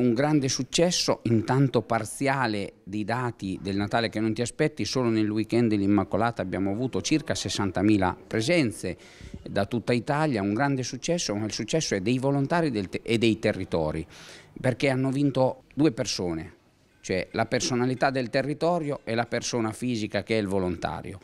un grande successo, intanto parziale di dati del Natale che non ti aspetti, solo nel weekend dell'Immacolata abbiamo avuto circa 60.000 presenze da tutta Italia, un grande successo, ma il successo è dei volontari te- e dei territori, perché hanno vinto due persone, cioè la personalità del territorio e la persona fisica che è il volontario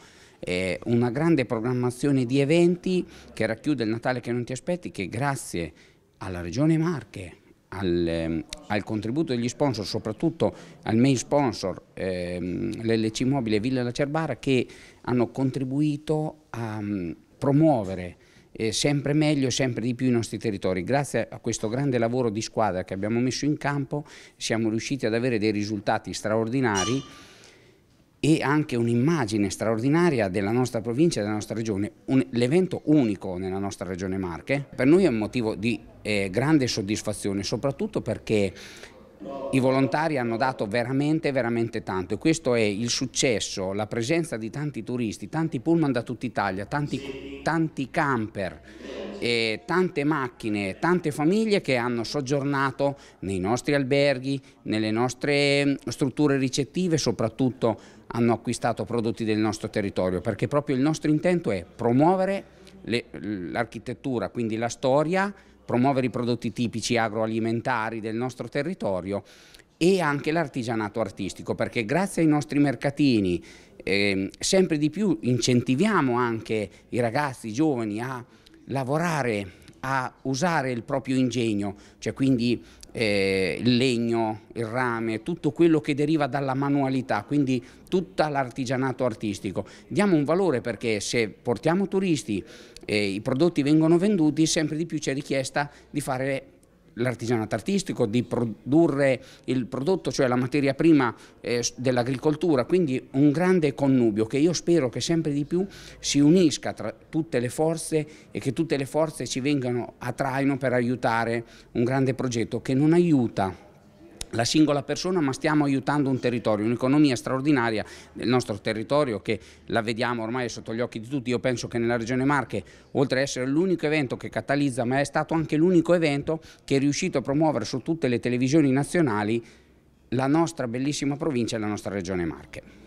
una grande programmazione di eventi che racchiude il Natale che non ti aspetti, che grazie alla Regione Marche al, ehm, al, contributo degli sponsor, soprattutto al main sponsor ehm, l'LC Mobile e Villa Lacerbara che hanno contribuito a mm, promuovere eh, sempre meglio e sempre di più i nostri territori. Grazie a questo grande lavoro di squadra che abbiamo messo in campo siamo riusciti ad avere dei risultati straordinari e anche un'immagine straordinaria della nostra provincia e della nostra regione, l'evento unico nella nostra regione Marche. Per noi è un motivo di eh, grande soddisfazione, soprattutto perché i volontari hanno dato veramente, veramente tanto e questo è il successo, la presenza di tanti turisti, tanti pullman da tutta Italia, tanti, tanti camper eh, tante macchine, tante famiglie che hanno soggiornato nei nostri alberghi, nelle nostre ehm, strutture ricettive, soprattutto hanno acquistato prodotti del nostro territorio, perché proprio il nostro intento è promuovere l'architettura, quindi la storia, promuovere i prodotti tipici agroalimentari del nostro territorio e anche l'artigianato artistico, perché grazie ai nostri mercatini eh, sempre di più incentiviamo anche i ragazzi, i giovani a lavorare a usare il proprio ingegno, cioè quindi eh, il legno, il rame, tutto quello che deriva dalla manualità, quindi tutto l'artigianato artistico. Diamo un valore perché se portiamo turisti e eh, i prodotti vengono venduti, sempre di più c'è richiesta di fare l'artigianato artistico, di produrre il prodotto, cioè la materia prima eh, dell'agricoltura, quindi un grande connubio che io spero che sempre di più si unisca tra tutte le forze e che tutte le forze ci vengano a traino per aiutare un grande progetto che non aiuta la singola persona, ma stiamo aiutando un territorio, un'economia straordinaria del nostro territorio che la vediamo ormai sotto gli occhi di tutti. Io penso che nella Regione Marche, oltre ad essere l'unico evento che catalizza, ma è stato anche l'unico evento che è riuscito a promuovere su tutte le televisioni nazionali la nostra bellissima provincia e la nostra Regione Marche.